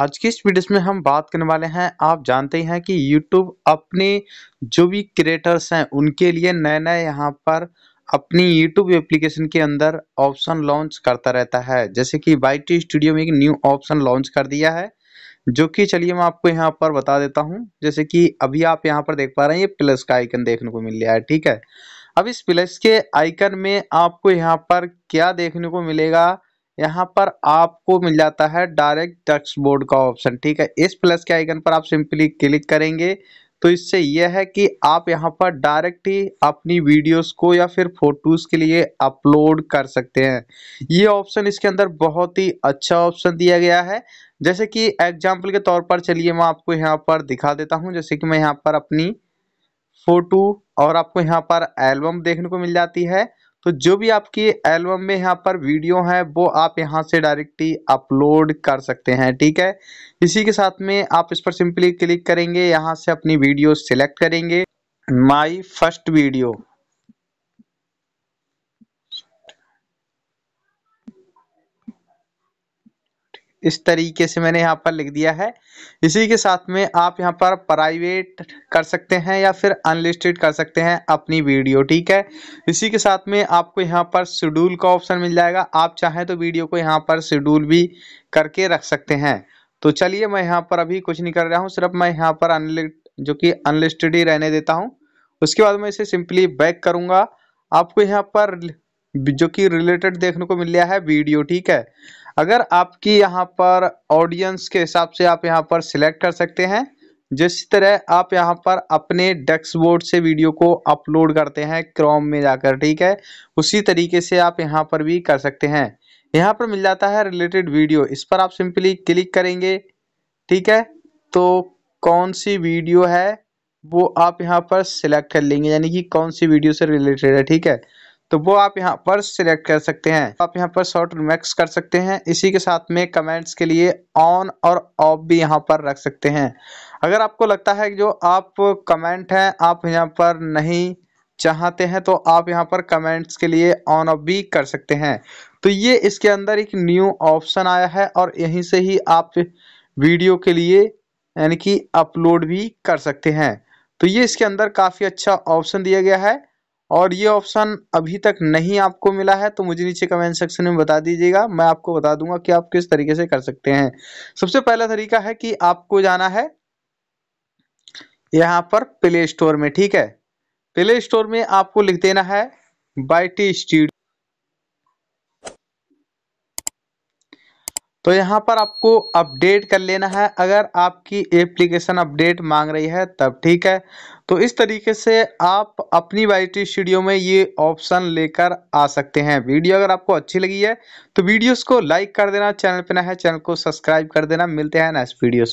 आज की इस वीडियो में हम बात करने वाले हैं आप जानते हैं कि YouTube अपने जो भी क्रिएटर्स हैं उनके लिए नए नए यहाँ पर अपनी YouTube एप्लीकेशन के अंदर ऑप्शन लॉन्च करता रहता है जैसे कि वाइट स्टूडियो में एक न्यू ऑप्शन लॉन्च कर दिया है जो कि चलिए मैं आपको यहाँ पर बता देता हूँ जैसे कि अभी आप यहाँ पर देख पा रहे हैं ये प्लस का आइकन देखने को मिल गया है ठीक है अब इस प्लस के आइकन में आपको यहाँ पर क्या देखने को मिलेगा यहाँ पर आपको मिल जाता है डायरेक्ट टक्स बोर्ड का ऑप्शन ठीक है इस प्लस के आइकन पर आप सिंपली क्लिक करेंगे तो इससे यह है कि आप यहाँ पर डायरेक्ट ही अपनी वीडियोस को या फिर फोटोज़ के लिए अपलोड कर सकते हैं ये ऑप्शन इसके अंदर बहुत ही अच्छा ऑप्शन दिया गया है जैसे कि एग्जाम्पल के तौर पर चलिए मैं आपको यहाँ पर दिखा देता हूँ जैसे कि मैं यहाँ पर अपनी फ़ोटो और आपको यहाँ पर एल्बम देखने को मिल जाती है तो जो भी आपकी एल्बम में यहाँ पर वीडियो है वो आप यहाँ से डायरेक्टली अपलोड कर सकते हैं ठीक है इसी के साथ में आप इस पर सिंपली क्लिक करेंगे यहाँ से अपनी वीडियो सिलेक्ट करेंगे माई फर्स्ट वीडियो इस तरीके से मैंने यहाँ पर लिख दिया है इसी के साथ में आप यहाँ पर प्राइवेट कर सकते हैं या फिर अनलिस्टेड कर सकते हैं अपनी वीडियो ठीक है इसी के साथ में आपको यहाँ पर शेड्यूल का ऑप्शन मिल जाएगा आप चाहें तो वीडियो को यहाँ पर शेड्यूल भी करके रख सकते हैं तो चलिए मैं यहाँ पर अभी कुछ नहीं कर रहा हूँ सिर्फ मैं यहाँ पर अनलिट जो कि अनलिस्टेड ही रहने देता हूँ उसके बाद मैं इसे सिंपली बैक करूँगा आपको यहाँ पर जो कि रिलेटेड देखने को मिल गया है वीडियो ठीक है अगर आपकी यहाँ पर ऑडियंस के हिसाब से आप यहाँ पर सिलेक्ट कर सकते हैं जिस तरह आप यहाँ पर अपने डैक्सबोर्ड से वीडियो को अपलोड करते हैं क्रोम में जाकर ठीक है उसी तरीके से आप यहाँ पर भी कर सकते हैं यहाँ पर मिल जाता है रिलेटेड वीडियो इस पर आप सिंपली क्लिक करेंगे ठीक है तो कौन सी वीडियो है वो आप यहाँ पर सिलेक्ट कर लेंगे यानी कि कौन सी वीडियो से रिलेटेड है ठीक है तो वो आप यहाँ पर सिलेक्ट कर सकते हैं आप यहाँ पर शॉर्ट मैक्स कर सकते हैं इसी के साथ में कमेंट्स के लिए ऑन और ऑफ भी यहाँ पर रख सकते हैं अगर आपको लगता है जो आप कमेंट हैं आप यहाँ पर नहीं चाहते हैं तो आप यहाँ पर कमेंट्स के लिए ऑन ऑफ भी कर सकते हैं तो ये इसके अंदर एक न्यू ऑप्शन आया है और यहीं से ही आप वीडियो के लिए यानी कि अपलोड भी कर सकते हैं तो ये इसके अंदर काफ़ी अच्छा ऑप्शन दिया गया है और ये ऑप्शन अभी तक नहीं आपको मिला है तो मुझे नीचे कमेंट सेक्शन में बता दीजिएगा मैं आपको बता दूंगा कि आप किस तरीके से कर सकते हैं सबसे पहला तरीका है कि आपको जाना है यहाँ पर प्ले स्टोर में ठीक है प्ले स्टोर में आपको लिख देना है बाई टी स्टूडियो तो यहाँ पर आपको अपडेट कर लेना है अगर आपकी एप्लीकेशन अपडेट मांग रही है तब ठीक है तो इस तरीके से आप अपनी वाई स्टूडियो में ये ऑप्शन लेकर आ सकते हैं वीडियो अगर आपको अच्छी लगी है तो वीडियोस को लाइक कर देना चैनल पर ना है चैनल को सब्सक्राइब कर देना मिलते हैं नेक्स्ट वीडियोस